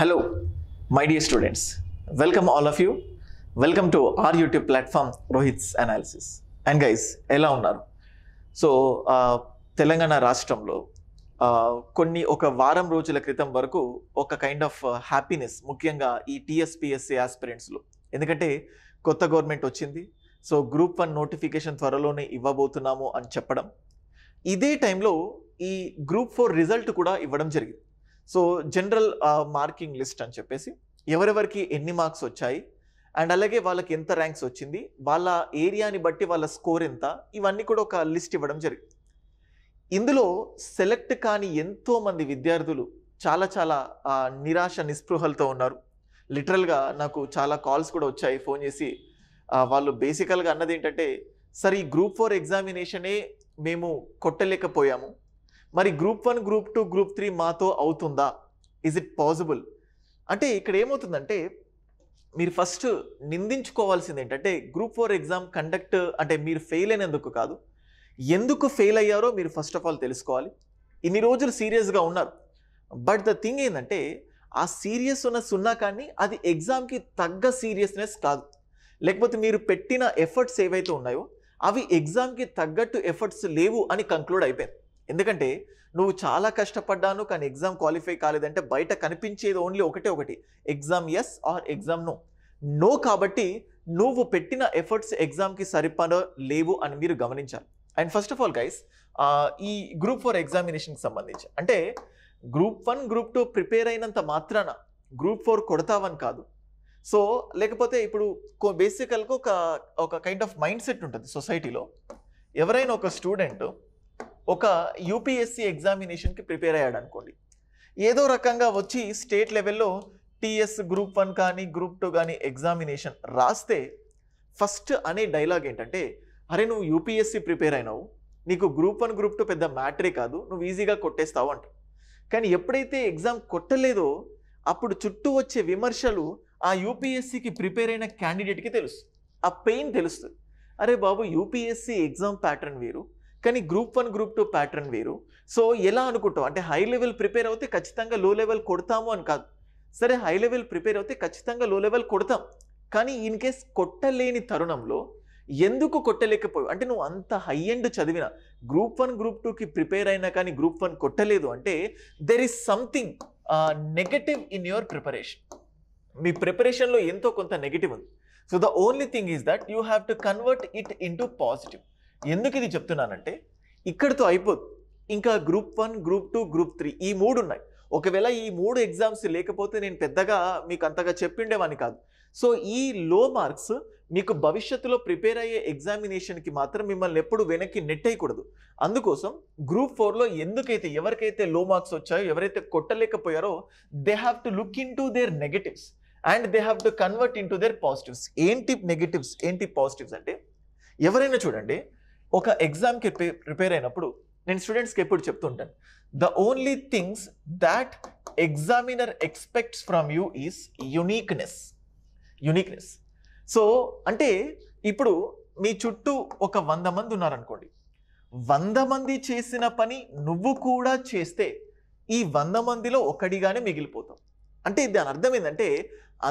hello my dear students welcome all of you welcome to our YouTube platform Rohit's analysis and guys ఎలా ఉన్నారు so Telangana రాష్ట్రంలో కొన్ని ఒక వారం రోజుల క్రితం వరకు ఒక కైండ్ ఆఫ్ హ్యాపీనెస్ ముఖ్యంగా ఈ టీఎస్పిఎస్సి ఆస్పిరెంట్స్లో ఎందుకంటే కొత్త గవర్నమెంట్ వచ్చింది సో గ్రూప్ వన్ నోటిఫికేషన్ త్వరలోనే ఇవ్వబోతున్నాము అని చెప్పడం ఇదే టైంలో ఈ గ్రూప్ ఫోర్ రిజల్ట్ కూడా ఇవ్వడం జరిగింది సో జనరల్ మార్కింగ్ లిస్ట్ అని చెప్పేసి ఎవరెవరికి ఎన్ని మార్క్స్ వచ్చాయి అండ్ అలాగే వాళ్ళకి ఎంత ర్యాంక్స్ వచ్చింది వాళ్ళ ఏరియాని బట్టి వాళ్ళ స్కోర్ ఎంత ఇవన్నీ కూడా ఒక లిస్ట్ ఇవ్వడం జరిగింది ఇందులో సెలెక్ట్ కాని ఎంతోమంది విద్యార్థులు చాలా చాలా నిరాశ నిస్పృహలతో ఉన్నారు లిటరల్గా నాకు చాలా కాల్స్ కూడా వచ్చాయి ఫోన్ చేసి వాళ్ళు బేసికల్గా అన్నది ఏంటంటే సరే ఈ గ్రూప్ ఫోర్ ఎగ్జామినేషనే మేము కొట్టలేకపోయాము మరి group one group two group three మాతో అవుతుందా ఇజ్ ఇట్ పాసిబుల్ అంటే ఇక్కడ ఏమవుతుందంటే మీరు ఫస్ట్ నిందించుకోవాల్సింది ఏంటంటే గ్రూప్ ఫోర్ ఎగ్జామ్ కండక్ట్ అంటే మీరు ఫెయిల్ అయినందుకు కాదు ఎందుకు ఫెయిల్ అయ్యారో మీరు ఫస్ట్ ఆఫ్ ఆల్ తెలుసుకోవాలి ఇన్ని రోజులు సీరియస్గా ఉన్నారు బట్ ద థింగ్ ఏంటంటే ఆ సీరియస్ ఉన్న సున్నా కానీ అది ఎగ్జామ్కి తగ్గ సీరియస్నెస్ కాదు లేకపోతే మీరు పెట్టిన ఎఫర్ట్స్ ఏవైతే ఉన్నాయో అవి ఎగ్జామ్కి తగ్గట్టు ఎఫర్ట్స్ లేవు అని కంక్లూడ్ అయిపోయింది ఎందుకంటే నువ్వు చాలా కష్టపడ్డాను కానీ ఎగ్జామ్ క్వాలిఫై కాలేదంటే బయట కనిపించేది ఓన్లీ ఒకటే ఒకటి exam S R exam no no కాబట్టి నువ్వు పెట్టిన ఎఫర్ట్స్ ఎగ్జామ్కి సరిపడ లేవు అని మీరు గమనించాలి and first of all guys ఈ గ్రూప్ ఫోర్ ఎగ్జామినేషన్కి సంబంధించి అంటే group one group two prepare అయినంత మాత్రాన గ్రూప్ ఫోర్ కొడతావని కాదు సో లేకపోతే ఇప్పుడు బేసికల్గా ఒక ఒక కైండ్ ఆఫ్ మైండ్ సెట్ ఉంటుంది సొసైటీలో ఎవరైనా ఒక స్టూడెంట్ ఒక యూపీఎస్సీ ఎగ్జామినేషన్కి ప్రిపేర్ అయ్యాడు అనుకోండి ఏదో రకంగా వచ్చి స్టేట్ లెవెల్లో టీఎస్ గ్రూప్ వన్ కానీ గ్రూప్ టూ కానీ ఎగ్జామినేషన్ రాస్తే ఫస్ట్ అనే డైలాగ్ ఏంటంటే అరే నువ్వు యూపీఎస్సీ ప్రిపేర్ అయినావు నీకు గ్రూప్ వన్ గ్రూప్ టూ పెద్ద మ్యాటరే కాదు నువ్వు ఈజీగా కొట్టేస్తావు అంట కానీ ఎప్పుడైతే ఎగ్జామ్ కొట్టలేదో అప్పుడు చుట్టూ వచ్చే విమర్శలు ఆ యూపీఎస్సీకి ప్రిపేర్ అయిన క్యాండిడేట్కి తెలుస్తుంది ఆ పెయిన్ తెలుస్తుంది అరే బాబు యూపీఎస్సీ ఎగ్జామ్ ప్యాటర్న్ వేరు కానీ group one group two pattern వేరు సో ఎలా అనుకుంటాం అంటే హై లెవెల్ ప్రిపేర్ అవుతే ఖచ్చితంగా లో లెవెల్ కొడతాము అని కాదు సరే హై లెవెల్ ప్రిపేర్ అవుతే ఖచ్చితంగా లో లెవెల్ కొడతాం కానీ ఇన్ కేస్ కొట్టలేని తరుణంలో ఎందుకు కొట్టలేకపోయావు అంటే నువ్వు అంత హై ఎండ్ చదివిన గ్రూప్ వన్ గ్రూప్ టూకి ప్రిపేర్ అయినా కానీ గ్రూప్ వన్ కొట్టలేదు అంటే there is something negative in your preparation మీ ప్రిపరేషన్లో ఎంతో కొంత నెగిటివ్ ఉంది so the only thing is that you have to convert it into positive ఎందుకు ఇది చెప్తున్నానంటే ఇక్కడితో అయిపోదు ఇంకా group one group two group three ఈ మూడు ఉన్నాయి ఒకవేళ ఈ మూడు ఎగ్జామ్స్ లేకపోతే నేను పెద్దగా మీకు అంతగా చెప్పిండేవాని కాదు సో ఈ లో మార్క్స్ మీకు భవిష్యత్తులో ప్రిపేర్ అయ్యే ఎగ్జామినేషన్కి మాత్రం మిమ్మల్ని ఎప్పుడు వెనక్కి నెట్ అయ్యకూడదు అందుకోసం గ్రూప్ ఫోర్లో ఎందుకైతే ఎవరికైతే లో మార్క్స్ వచ్చాయో ఎవరైతే కొట్టలేకపోయారో they have to look into their negatives and they have to convert into their positives ఏంటి నెగటివ్స్ ఏంటి పాజిటివ్స్ అంటే ఎవరైనా చూడండి ఒక ఎగ్జామ్కి ప్రిపేర్ అయినప్పుడు నేను స్టూడెంట్స్కి ఎప్పుడు చెప్తుంటాను the only things that examiner expects from you is uniqueness uniqueness so అంటే ఇప్పుడు మీ చుట్టూ ఒక వంద మంది ఉన్నారనుకోండి వంద మంది చేసిన పని నువ్వు కూడా చేస్తే ఈ వంద మందిలో ఒకడిగానే మిగిలిపోతావు అంటే దాని అర్థం ఏంటంటే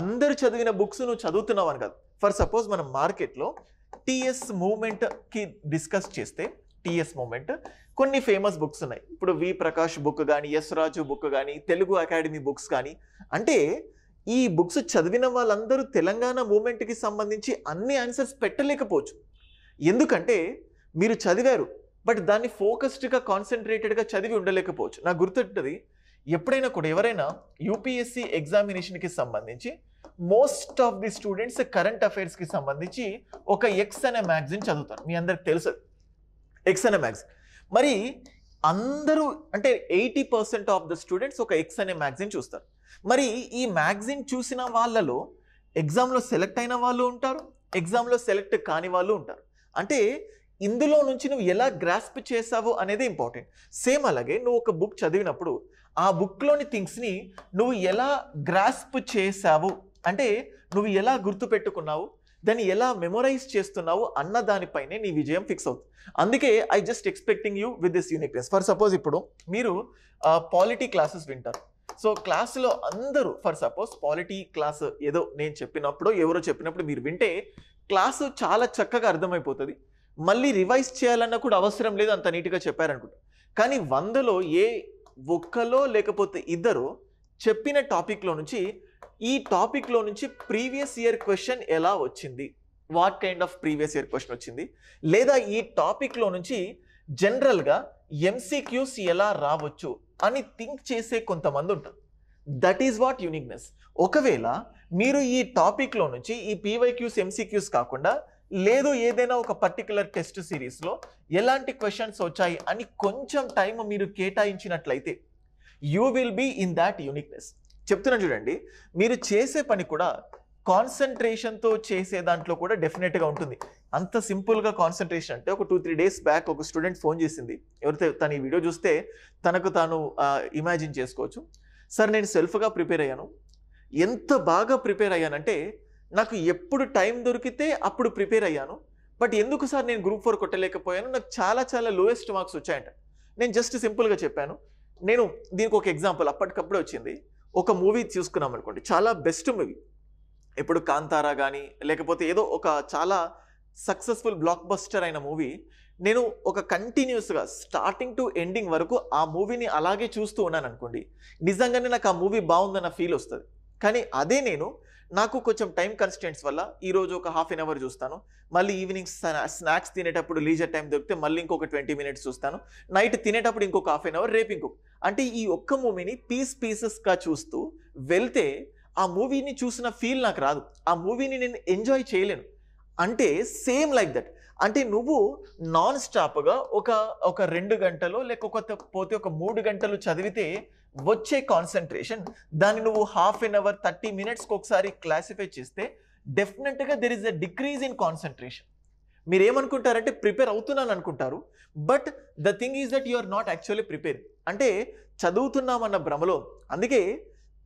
అందరు చదివిన బుక్స్ నువ్వు చదువుతున్నావు అని కాదు ఫర్ సపోజ్ మనం మార్కెట్లో టీఎస్ మూమెంట్కి డిస్కస్ చేస్తే టీఎస్ మూమెంట్ కొన్ని ఫేమస్ బుక్స్ ఉన్నాయి ఇప్పుడు వి ప్రకాష్ బుక్ కానీ ఎస్ రాజు బుక్ కానీ తెలుగు అకాడమీ బుక్స్ కానీ అంటే ఈ బుక్స్ చదివిన వాళ్ళందరూ తెలంగాణ మూమెంట్కి సంబంధించి అన్ని ఆన్సర్స్ పెట్టలేకపోవచ్చు ఎందుకంటే మీరు చదివారు బట్ దాన్ని ఫోకస్డ్గా కాన్సన్ట్రేటెడ్గా చదివి ఉండలేకపోవచ్చు నాకు గుర్తుంటుంది ఎప్పుడైనా కూడా ఎవరైనా యూపీఎస్సి ఎగ్జామినేషన్కి సంబంధించి most of the students current అఫైర్స్కి సంబంధించి ఒక ఎక్స్ అనే మ్యాగ్జిన్ చదువుతారు మీ అందరికి తెలుసు ఎక్స్ అనే మ్యాగ్జిన్ మరి అందరూ అంటే eighty percent of the students ఒక ఎక్స్ అనే మ్యాగ్జిన్ చూస్తారు మరి ఈ మ్యాగజైన్ చూసిన వాళ్ళలో ఎగ్జామ్లో సెలెక్ట్ అయిన వాళ్ళు ఉంటారు ఎగ్జామ్లో సెలెక్ట్ కాని వాళ్ళు ఉంటారు అంటే ఇందులో నుంచి నువ్వు ఎలా గ్రాస్ప్ చేసావు అనేది ఇంపార్టెంట్ సేమ్ అలాగే నువ్వు ఒక బుక్ చదివినప్పుడు ఆ బుక్లోని థింగ్స్ని నువ్వు ఎలా గ్రాస్ప్ చేశావు అంటే నువ్వు ఎలా గుర్తుపెట్టుకున్నావు దాన్ని ఎలా మెమొరైజ్ చేస్తున్నావు అన్న దానిపైనే నీ విజయం ఫిక్స్ అవుతుంది అందుకే I just expecting you with this uniqueness for suppose ఇప్పుడు మీరు పాలిటీ క్లాసెస్ వింటారు సో క్లాసులో అందరూ ఫర్ సపోజ్ పాలిటీ క్లాస్ ఏదో నేను చెప్పినప్పుడు ఎవరో చెప్పినప్పుడు మీరు వింటే క్లాసు చాలా చక్కగా అర్థమైపోతుంది మళ్ళీ రివైజ్ చేయాలన్న కూడా అవసరం లేదు అంత నీట్గా చెప్పారనుకుంటా కానీ వందలో ఏ ఒక్కలో లేకపోతే ఇద్దరు చెప్పిన టాపిక్లో నుంచి ఈ టాపిక్లో నుంచి ప్రీవియస్ ఇయర్ క్వశ్చన్ ఎలా వచ్చింది what kind of previous year question వచ్చింది లేదా ఈ టాపిక్లో నుంచి జనరల్గా ఎంసీక్యూస్ ఎలా రావచ్చు అని థింక్ చేసే కొంతమంది ఉంటారు దట్ ఈస్ వాట్ యూనిక్నెస్ ఒకవేళ మీరు ఈ టాపిక్లో నుంచి ఈ పీవైక్యూస్ ఎంసీక్యూస్ కాకుండా లేదు ఏదైనా ఒక పర్టికులర్ టెస్ట్ సిరీస్లో ఎలాంటి క్వశ్చన్స్ వచ్చాయి అని కొంచెం టైం మీరు కేటాయించినట్లయితే you will be in that uniqueness చెప్తున్నాను చూడండి మీరు చేసే పని కూడా కాన్సన్ట్రేషన్తో చేసే దాంట్లో కూడా డెఫినెట్గా ఉంటుంది అంత సింపుల్గా కాన్సన్ట్రేషన్ అంటే ఒక టూ త్రీ డేస్ బ్యాక్ ఒక స్టూడెంట్ ఫోన్ చేసింది ఎవరితో తను ఈ వీడియో చూస్తే తనకు తాను ఇమాజిన్ చేసుకోవచ్చు సార్ నేను సెల్ఫ్గా ప్రిపేర్ అయ్యాను ఎంత బాగా ప్రిపేర్ అయ్యానంటే నాకు ఎప్పుడు టైం దొరికితే అప్పుడు ప్రిపేర్ అయ్యాను బట్ ఎందుకు సార్ నేను గ్రూప్ ఫోర్ కొట్టలేకపోయాను నాకు చాలా చాలా లోయెస్ట్ మార్క్స్ వచ్చాయంట నేను జస్ట్ సింపుల్గా చెప్పాను నేను దీనికి ఒక ఎగ్జాంపుల్ అప్పటికప్పుడే వచ్చింది ఒక మూవీ చూసుకున్నాం అనుకోండి చాలా బెస్ట్ మూవీ ఎప్పుడు కాంతారా కానీ లేకపోతే ఏదో ఒక చాలా సక్సెస్ఫుల్ బ్లాక్ బస్టర్ అయిన మూవీ నేను ఒక కంటిన్యూస్గా స్టార్టింగ్ టు ఎండింగ్ వరకు ఆ మూవీని అలాగే చూస్తూ ఉన్నాను అనుకోండి నిజంగానే నాకు ఆ మూవీ బాగుందన్న ఫీల్ వస్తుంది కానీ అదే నేను నాకు కొంచెం టైం కన్స్టెంట్స్ వల్ల ఈరోజు ఒక హాఫ్ అన్ అవర్ చూస్తాను మళ్ళీ ఈవినింగ్ స్నాక్స్ తినేటప్పుడు లీజర్ టైం దొరికితే మళ్ళీ ఇంకొక ట్వంటీ మినిట్స్ చూస్తాను నైట్ తినేటప్పుడు ఇంకొక హాఫ్ అన్ అవర్ రేపు ఇంకొక అంటే ఈ ఒక్క మూవీని పీస్ పీసెస్గా చూస్తూ వెళ్తే ఆ మూవీని చూసిన ఫీల్ నాకు రాదు ఆ మూవీని నేను ఎంజాయ్ చేయలేను అంటే సేమ్ లైక్ దట్ అంటే నువ్వు నాన్ స్టాప్గా ఒక ఒక రెండు గంటలు లేకపోతే పోతే ఒక మూడు గంటలు చదివితే వచ్చే కాన్సన్ట్రేషన్ దాన్ని నువ్వు హాఫ్ ఎన్ అవర్ థర్టీ మినిట్స్కి ఒకసారి క్లాసిఫై చేస్తే డెఫినెట్గా there is a decrease in concentration మీరు ఏమనుకుంటారంటే ప్రిపేర్ అవుతున్నాను అనుకుంటారు but the thing is that you are not actually prepare అంటే చదువుతున్నామన్న భ్రమలో అందుకే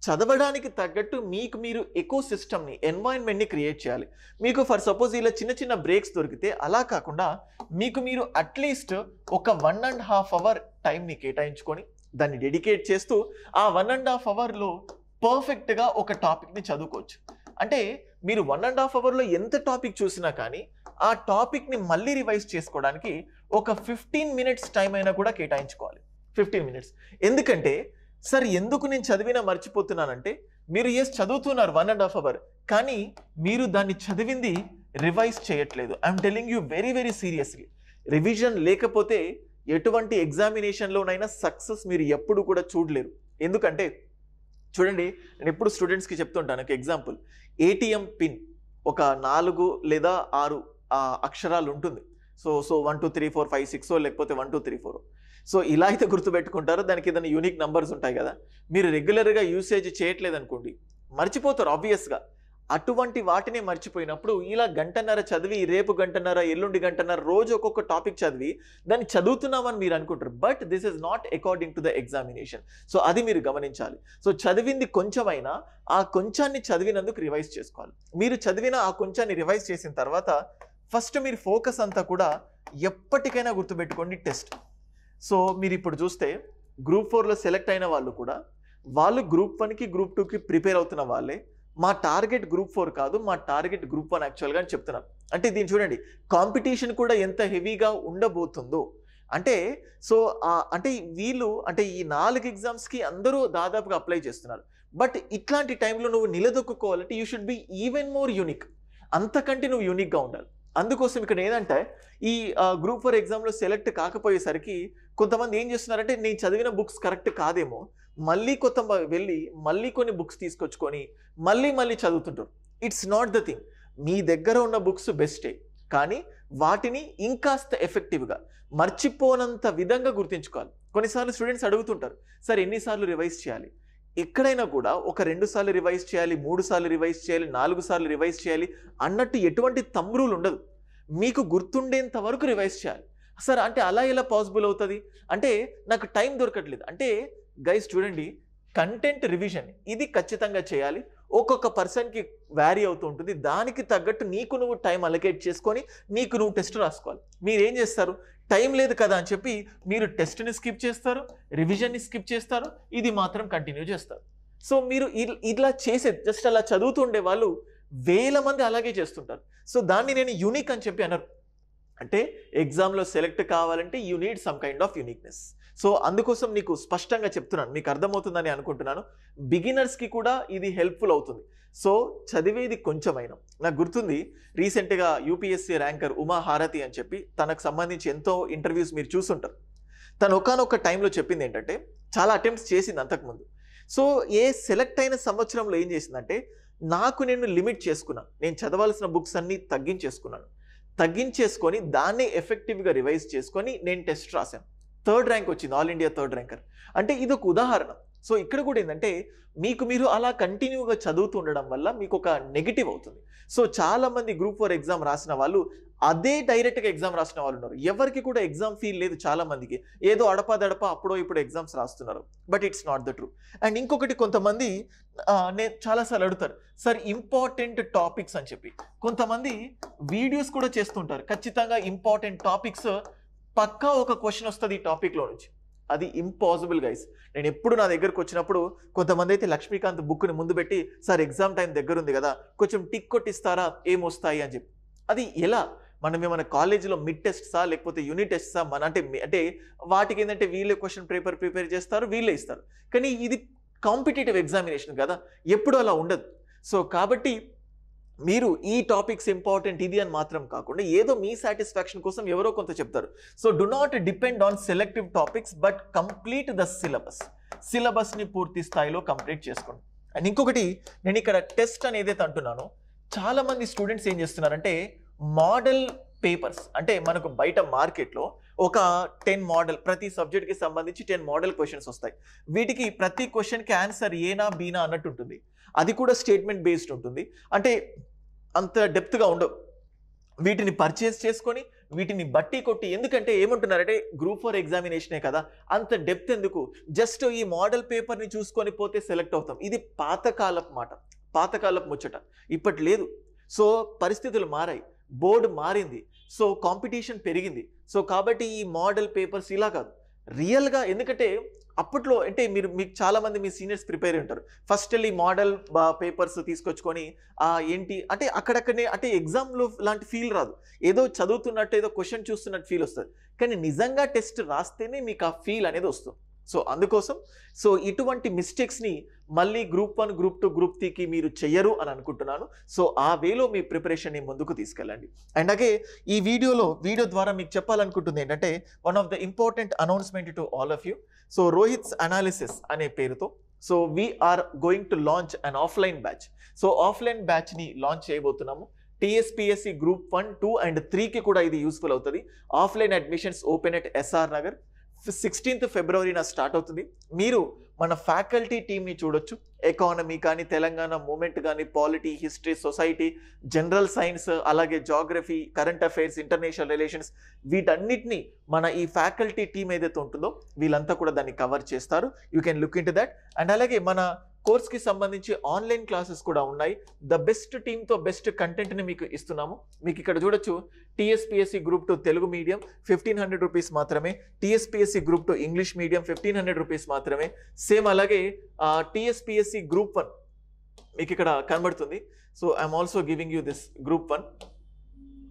చదవడానికి తగ్గట్టు మీకు మీరు ఎకో సిస్టమ్ని ఎన్వాయిన్మెంట్ని క్రియేట్ చేయాలి మీకు ఫర్ సపోజ్ ఇలా చిన్న చిన్న బ్రేక్స్ దొరికితే అలా కాకుండా మీకు మీరు అట్లీస్ట్ ఒక వన్ అండ్ హాఫ్ అవర్ టైంని కేటాయించుకొని దాన్ని డెడికేట్ చేస్తూ ఆ వన్ అండ్ హాఫ్ అవర్లో పర్ఫెక్ట్గా ఒక టాపిక్ని చదువుకోవచ్చు అంటే మీరు వన్ అండ్ హాఫ్ అవర్లో ఎంత టాపిక్ చూసినా కానీ ఆ టాపిక్ని మళ్ళీ రివైజ్ చేసుకోవడానికి ఒక ఫిఫ్టీన్ మినిట్స్ టైం అయినా కూడా కేటాయించుకోవాలి ఫిఫ్టీన్ మినిట్స్ ఎందుకంటే సార్ ఎందుకు నేను చదివినా మర్చిపోతున్నానంటే మీరు ఎస్ చదువుతున్నారు వన్ అండ్ హాఫ్ అవర్ కానీ మీరు దాన్ని చదివింది రివైజ్ చేయట్లేదు I'm telling you very very seriously revision లేకపోతే ఎటువంటి ఎగ్జామినేషన్లోనైనా సక్సెస్ మీరు ఎప్పుడు కూడా చూడలేరు ఎందుకంటే చూడండి నేను ఎప్పుడు స్టూడెంట్స్కి చెప్తుంటాను ఒక ఎగ్జాంపుల్ ఏటీఎం పిన్ ఒక నాలుగు లేదా ఆరు అక్షరాలు ఉంటుంది so so one two three four five six లేకపోతే one two three four so ఇలా అయితే గుర్తుపెట్టుకుంటారో దానికి ఏదైనా యూనిక్ నంబర్స్ ఉంటాయి కదా మీరు రెగ్యులర్గా యూసేజ్ చేయట్లేదు అనుకోండి మర్చిపోతారు ఆబ్వియస్గా అటువంటి వాటిని మర్చిపోయినప్పుడు ఇలా గంటన్నర చదివి రేపు గంటన్నర ఎల్లుండి గంటన్నర రోజు ఒక్కొక్క టాపిక్ చదివి దాన్ని చదువుతున్నామని మీరు అనుకుంటారు but this is not according to the examination so అది మీరు గమనించాలి సో చదివింది కొంచెమైనా ఆ కొంచాన్ని చదివినందుకు రివైజ్ చేసుకోవాలి మీరు చదివిన ఆ కొంచాన్ని రివైజ్ చేసిన తర్వాత ఫస్ట్ మీరు ఫోకస్ అంతా కూడా ఎప్పటికైనా గుర్తుపెట్టుకోండి టెస్ట్ సో మీరు ఇప్పుడు చూస్తే గ్రూప్ ఫోర్లో సెలెక్ట్ అయిన వాళ్ళు కూడా వాళ్ళు గ్రూప్ వన్కి గ్రూప్ టూకి ప్రిపేర్ అవుతున్న వాళ్ళే మా టార్గెట్ గ్రూప్ ఫోర్ కాదు మా టార్గెట్ గ్రూప్ వన్ యాక్చువల్గా అని చెప్తున్నారు అంటే దీన్ని చూడండి కాంపిటీషన్ కూడా ఎంత హెవీగా ఉండబోతుందో అంటే సో అంటే వీళ్ళు అంటే ఈ నాలుగు ఎగ్జామ్స్కి అందరూ దాదాపుగా అప్లై చేస్తున్నారు బట్ ఇట్లాంటి టైంలో నువ్వు నిలదొక్కుకోవాలంటే you should be even more unique అంతకంటే నువ్వు యూనిక్గా ఉండాలి అందుకోసం ఇక్కడ ఏంటంటే ఈ గ్రూప్ ఫోర్ ఎగ్జామ్లో సెలెక్ట్ కాకపోయేసరికి కొంతమంది ఏం చేస్తున్నారంటే నేను చదివిన బుక్స్ కరెక్ట్ కాదేమో మళ్ళీ కొత్త వెళ్ళి మళ్ళీ కొన్ని బుక్స్ తీసుకొచ్చుకొని మళ్ళీ మళ్ళీ చదువుతుంటారు ఇట్స్ నాట్ ద థింగ్ మీ దగ్గర ఉన్న బుక్స్ బెస్టే కానీ వాటిని ఇంకాస్త ఎఫెక్టివ్గా మర్చిపోనంత విధంగా గుర్తించుకోవాలి కొన్నిసార్లు స్టూడెంట్స్ అడుగుతుంటారు సార్ ఎన్నిసార్లు రివైజ్ చేయాలి ఎక్కడైనా కూడా ఒక రెండు సార్లు రివైజ్ చేయాలి మూడు సార్లు రివైజ్ చేయాలి నాలుగు సార్లు రివైజ్ చేయాలి అన్నట్టు ఎటువంటి తమ్రూలు ఉండదు మీకు గుర్తుండేంత వరకు రివైజ్ చేయాలి సార్ అంటే అలా ఎలా పాసిబుల్ అవుతుంది అంటే నాకు టైం దొరకట్లేదు అంటే గైస్ చూడండి కంటెంట్ రివిజన్ ఇది ఖచ్చితంగా చేయాలి ఒక్కొక్క పర్సన్కి వ్యారీ అవుతూ ఉంటుంది దానికి తగ్గట్టు నీకు నువ్వు టైం అలొకేట్ చేసుకొని నీకు నువ్వు టెస్ట్ రాసుకోవాలి మీరు ఏం చేస్తారు టైం లేదు కదా అని చెప్పి మీరు టెస్ట్ని స్కిప్ చేస్తారు రివిజన్ని స్కిప్ చేస్తారు ఇది మాత్రం కంటిన్యూ చేస్తారు సో మీరు ఇలా చేసే జస్ట్ అలా చదువుతుండే వాళ్ళు వేల మంది అలాగే చేస్తుంటారు సో దాన్ని నేను యూనిక్ అని చెప్పి అన్నారు అంటే ఎగ్జామ్లో సెలెక్ట్ కావాలంటే you need some kind of uniqueness so అందుకోసం నీకు స్పష్టంగా చెప్తున్నాను మీకు అర్థమవుతుందని అనుకుంటున్నాను బిగినర్స్కి కూడా ఇది హెల్ప్ఫుల్ అవుతుంది సో చదివేది కొంచెమైనా నాకు గుర్తుంది రీసెంట్గా యూపీఎస్సీ ర్యాంకర్ ఉమా హారతి అని చెప్పి తనకు సంబంధించి ఎంతో ఇంటర్వ్యూస్ మీరు చూసుంటారు తను ఒకనొక టైంలో చెప్పింది ఏంటంటే చాలా అటెంప్ట్స్ చేసింది అంతకుముందు సో ఏ సెలెక్ట్ అయిన సంవత్సరంలో ఏం చేసిందంటే నాకు నేను లిమిట్ చేసుకున్నాను నేను చదవాల్సిన బుక్స్ అన్నీ తగ్గించేసుకున్నాను తగ్గించేసుకొని దాన్ని ఎఫెక్టివ్గా రివైజ్ చేసుకొని నేను టెస్ట్ రాశాను థర్డ్ ర్యాంక్ వచ్చింది ఆల్ ఇండియా థర్డ్ ర్యాంకర్ అంటే ఇది ఒక ఉదాహరణ సో ఇక్కడ కూడా ఏంటంటే మీకు మీరు అలా కంటిన్యూగా చదువుతూ ఉండడం వల్ల మీకు ఒక నెగిటివ్ అవుతుంది సో చాలామంది గ్రూప్ ఫోర్ ఎగ్జామ్ రాసిన వాళ్ళు అదే డైరెక్ట్గా ఎగ్జామ్ రాసిన వాళ్ళు ఉన్నారు ఎవరికి కూడా ఎగ్జామ్ ఫీల్ లేదు చాలా మందికి ఏదో అడపాదడప అప్పుడో ఇప్పుడు ఎగ్జామ్స్ రాస్తున్నారు but it's not the true అండ్ ఇంకొకటి కొంతమంది నేను చాలాసార్లు అడుగుతారు సార్ ఇంపార్టెంట్ టాపిక్స్ అని చెప్పి కొంతమంది వీడియోస్ కూడా చేస్తుంటారు ఖచ్చితంగా ఇంపార్టెంట్ టాపిక్స్ పక్కా ఒక క్వశ్చన్ వస్తుంది ఈ టాపిక్లో నుంచి అది ఇంపాసిబుల్ గైస్ నేను ఎప్పుడు నా దగ్గరకు వచ్చినప్పుడు కొంతమంది అయితే లక్ష్మీకాంత్ బుక్ని ముందు పెట్టి సార్ ఎగ్జామ్ టైం దగ్గర ఉంది కదా కొంచెం టిక్ కొట్టిస్తారా ఏమొస్తాయి అని చెప్పి అది ఎలా మనం ఏమైనా కాలేజీలో మిడ్ టెస్ట్సా లేకపోతే యూనిట్ టెస్ట్సా మన అంటే అంటే వాటికి ఏంటంటే వీళ్ళే క్వశ్చన్ పేపర్ ప్రిపేర్ చేస్తారు వీళ్ళే ఇస్తారు కానీ ఇది కాంపిటేటివ్ ఎగ్జామినేషన్ కదా ఎప్పుడు అలా ఉండదు సో కాబట్టి మీరు ఈ టాపిక్స్ ఇంపార్టెంట్ ఇది అని మాత్రం కాకుండా ఏదో మీ సాటిస్ఫాక్షన్ కోసం ఎవరో కొంత చెప్తారు so do not depend on selective topics but complete the syllabus సిలబస్ని పూర్తి స్థాయిలో కంప్లీట్ చేసుకోండి అండ్ ఇంకొకటి నేను ఇక్కడ టెస్ట్ అనేది ఏదైతే అంటున్నానో చాలామంది స్టూడెంట్స్ ఏం చేస్తున్నారంటే మోడల్ పేపర్స్ అంటే మనకు బయట మార్కెట్లో ఒక టెన్ మోడల్ ప్రతి సబ్జెక్ట్కి సంబంధించి టెన్ మోడల్ క్వశ్చన్స్ వస్తాయి వీటికి ప్రతి క్వశ్చన్కి ఆన్సర్ ఏనా బీనా అన్నట్టు ఉంటుంది అది కూడా స్టేట్మెంట్ బేస్డ్ ఉంటుంది అంటే అంత డెప్త్గా ఉండవు వీటిని పర్చేస్ చేసుకొని వీటిని బట్టి కొట్టి ఎందుకంటే ఏముంటున్నారంటే గ్రూప్ ఫోర్ ఎగ్జామినేషనే కదా అంత డెప్త్ ఎందుకు జస్ట్ ఈ మోడల్ పేపర్ని చూసుకొని పోతే సెలెక్ట్ అవుతాం ఇది పాతకాలపు మాట పాతకాలపు ముచ్చట ఇప్పటి లేదు సో పరిస్థితులు మారాయి బోర్డు మారింది సో కాంపిటీషన్ పెరిగింది సో కాబట్టి ఈ మోడల్ పేపర్స్ ఇలా కాదు రియల్గా ఎందుకంటే అప్పట్లో అంటే మీరు మీకు చాలామంది మీ సీనియర్స్ ప్రిపేర్ ఉంటారు ఫస్ట్ వెళ్ళి మోడల్ పేపర్స్ తీసుకొచ్చుకొని ఏంటి అంటే అక్కడక్కడనే అంటే ఎగ్జామ్లో లాంటి ఫీల్ రాదు ఏదో చదువుతున్నట్టు ఏదో క్వశ్చన్ చూస్తున్నట్టు ఫీల్ వస్తుంది కానీ నిజంగా టెస్ట్ రాస్తేనే మీకు ఆ ఫీల్ అనేది వస్తుంది సో అందుకోసం సో ఇటువంటి మిస్టేక్స్ని మళ్ళీ group one group two group త్రీకి మీరు చెయ్యరు అని అనుకుంటున్నాను సో ఆ వేలో మీ ప్రిపరేషన్ని ముందుకు తీసుకెళ్ళండి అండ్ అగే ఈ వీడియోలో వీడియో ద్వారా మీకు చెప్పాలనుకుంటుంది ఏంటంటే one of the important announcement to all of you so Rohit's analysis అనే పేరుతో so we are going to launch an offline batch so offline బ్యాచ్ని లాంచ్ చేయబోతున్నాము TSPSC group one two and త్రీకి కూడా ఇది యూస్ఫుల్ అవుతుంది offline admissions open at SR Nagar sixteenth ఫిబ్రవరిన start అవుతుంది మీరు మన ఫ్యాకల్టీ టీమ్ని చూడొచ్చు ఎకానమీ కానీ తెలంగాణ మూమెంట్ కానీ polity history society general science అలాగే geography current affairs international relations వీటన్నిటిని మన ఈ ఫ్యాకల్టీ టీం ఏదైతే ఉంటుందో వీళ్ళంతా కూడా దాన్ని కవర్ చేస్తారు you can look into and అలాగే మన కోర్స్కి సంబంధించి ఆన్లైన్ క్లాసెస్ కూడా ఉన్నాయి ద బెస్ట్ టీమ్తో బెస్ట్ కంటెంట్ని మీకు ఇస్తున్నాము మీకు ఇక్కడ చూడొచ్చు TSPSC group two Telugu medium fifteen hundred rupees మాత్రమే TSPSC group two English medium fifteen hundred rupees మాత్రమే సేమ్ అలాగే టీఎస్పిఎస్సి గ్రూప్ వన్ మీకు ఇక్కడ కనబడుతుంది so I'm also giving you this group one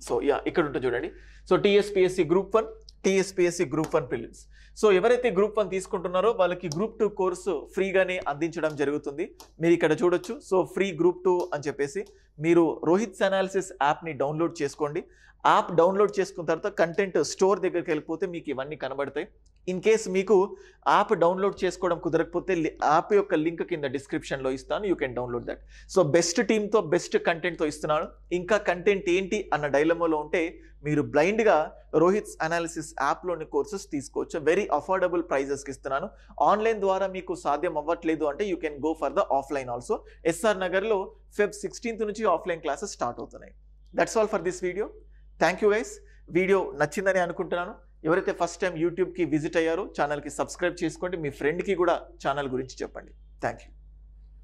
so yeah ఇక్కడ ఉంటుంది చూడండి so TSPSC group one TSPSC group one prelims so ఎవరైతే group one తీసుకుంటున్నారో వాళ్ళకి గ్రూప్ టూ కోర్సు ఫ్రీగానే అందించడం జరుగుతుంది మీరు ఇక్కడ చూడొచ్చు సో ఫ్రీ గ్రూప్ టూ అని చెప్పేసి మీరు రోహిత్ అనాలిసిస్ యాప్ని డౌన్లోడ్ చేసుకోండి యాప్ డౌన్లోడ్ చేసుకున్న తర్వాత కంటెంట్ స్టోర్ దగ్గరికి వెళ్ళిపోతే మీకు ఇవన్నీ కనబడతాయి ఇన్ కేస్ మీకు యాప్ డౌన్లోడ్ చేసుకోవడం కుదరకపోతే యాప్ యొక్క లింక్ కింద డిస్క్రిప్షన్లో ఇస్తాను you can download that so best టీమ్తో బెస్ట్ కంటెంట్తో ఇస్తున్నాను ఇంకా కంటెంట్ ఏంటి అన్న డైలమోలో ఉంటే మీరు బ్లైండ్గా రోహిత్స్ అనాలిసిస్ యాప్లోని కోర్సెస్ తీసుకోవచ్చు వెరీ అఫోర్డబుల్ ప్రైజెస్కి ఇస్తున్నాను ఆన్లైన్ ద్వారా మీకు సాధ్యం అవ్వట్లేదు అంటే you can go for the offline also S నగర్లో ఫెబ్ సిక్స్టీన్త్ నుంచి ఆఫ్లైన్ క్లాసెస్ స్టార్ట్ అవుతున్నాయి that's all for this video thank you guys video నచ్చిందని అనుకుంటున్నాను ఎవరైతే ఫస్ట్ టైం యూట్యూబ్కి విజిట్ అయ్యారో ఛానల్కి సబ్స్క్రైబ్ చేసుకోండి మీ ఫ్రెండ్కి కూడా ఛానల్ గురించి చెప్పండి థ్యాంక్ యూ